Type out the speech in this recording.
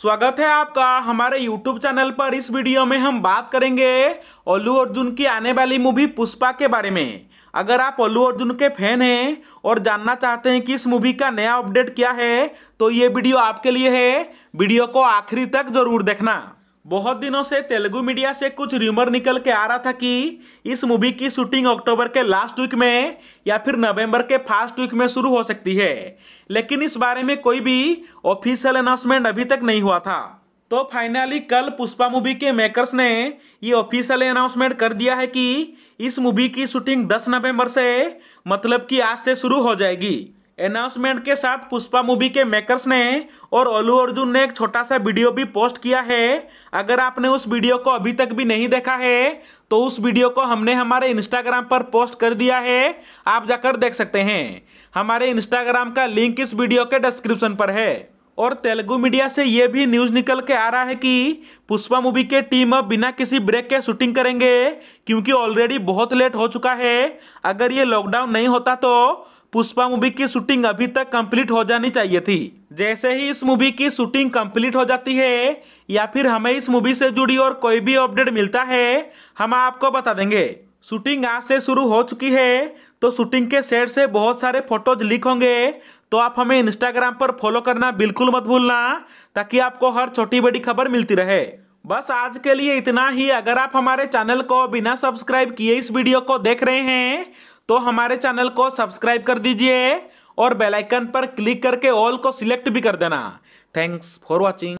स्वागत है आपका हमारे YouTube चैनल पर इस वीडियो में हम बात करेंगे अल्लू अर्जुन की आने वाली मूवी पुष्पा के बारे में अगर आप अल्लू अर्जुन के फैन हैं और जानना चाहते हैं कि इस मूवी का नया अपडेट क्या है तो ये वीडियो आपके लिए है वीडियो को आखिरी तक जरूर देखना बहुत दिनों से तेलुगु मीडिया से कुछ र्यूमर निकल के आ रहा था कि इस मूवी की शूटिंग अक्टूबर के लास्ट वीक में या फिर नवंबर के फर्स्ट वीक में शुरू हो सकती है लेकिन इस बारे में कोई भी ऑफिशियल अनाउंसमेंट अभी तक नहीं हुआ था तो फाइनली कल पुष्पा मूवी के मेकर्स ने ये ऑफिशियल अनाउंसमेंट कर दिया है कि इस मूवी की शूटिंग 10 नवंबर से मतलब कि आज से शुरू हो जाएगी अनाउंसमेंट के साथ पुष्पा मूवी के मेकर्स ने और अलू अर्जुन ने एक छोटा सा वीडियो भी पोस्ट किया है अगर आपने उस वीडियो को अभी तक भी नहीं देखा है तो उस वीडियो को हमने हमारे इंस्टाग्राम पर पोस्ट कर दिया है आप जाकर देख सकते हैं हमारे इंस्टाग्राम का लिंक इस वीडियो के डिस्क्रिप्शन पर है और तेलुगु मीडिया से ये भी न्यूज निकल के आ रहा है कि पुष्पा मूवी के टीम अब बिना किसी ब्रेक के शूटिंग करेंगे क्योंकि ऑलरेडी बहुत लेट हो चुका है अगर ये लॉकडाउन नहीं होता तो पुष्पा मूवी की शूटिंग अभी तक कंप्लीट हो जानी चाहिए थी जैसे ही इस मूवी की शूटिंग कंप्लीट हो जाती है या फिर हमें इस मूवी से जुड़ी और कोई भी अपडेट मिलता है हम आपको बता देंगे शूटिंग आज से शुरू हो चुकी है तो शूटिंग के सेट से बहुत सारे फोटोज लीक होंगे तो आप हमें इंस्टाग्राम पर फॉलो करना बिल्कुल मत भूलना ताकि आपको हर छोटी बड़ी खबर मिलती रहे बस आज के लिए इतना ही अगर आप हमारे चैनल को बिना सब्सक्राइब किए इस वीडियो को देख रहे हैं तो हमारे चैनल को सब्सक्राइब कर दीजिए और बेलाइकन पर क्लिक करके ऑल को सिलेक्ट भी कर देना थैंक्स फॉर वॉचिंग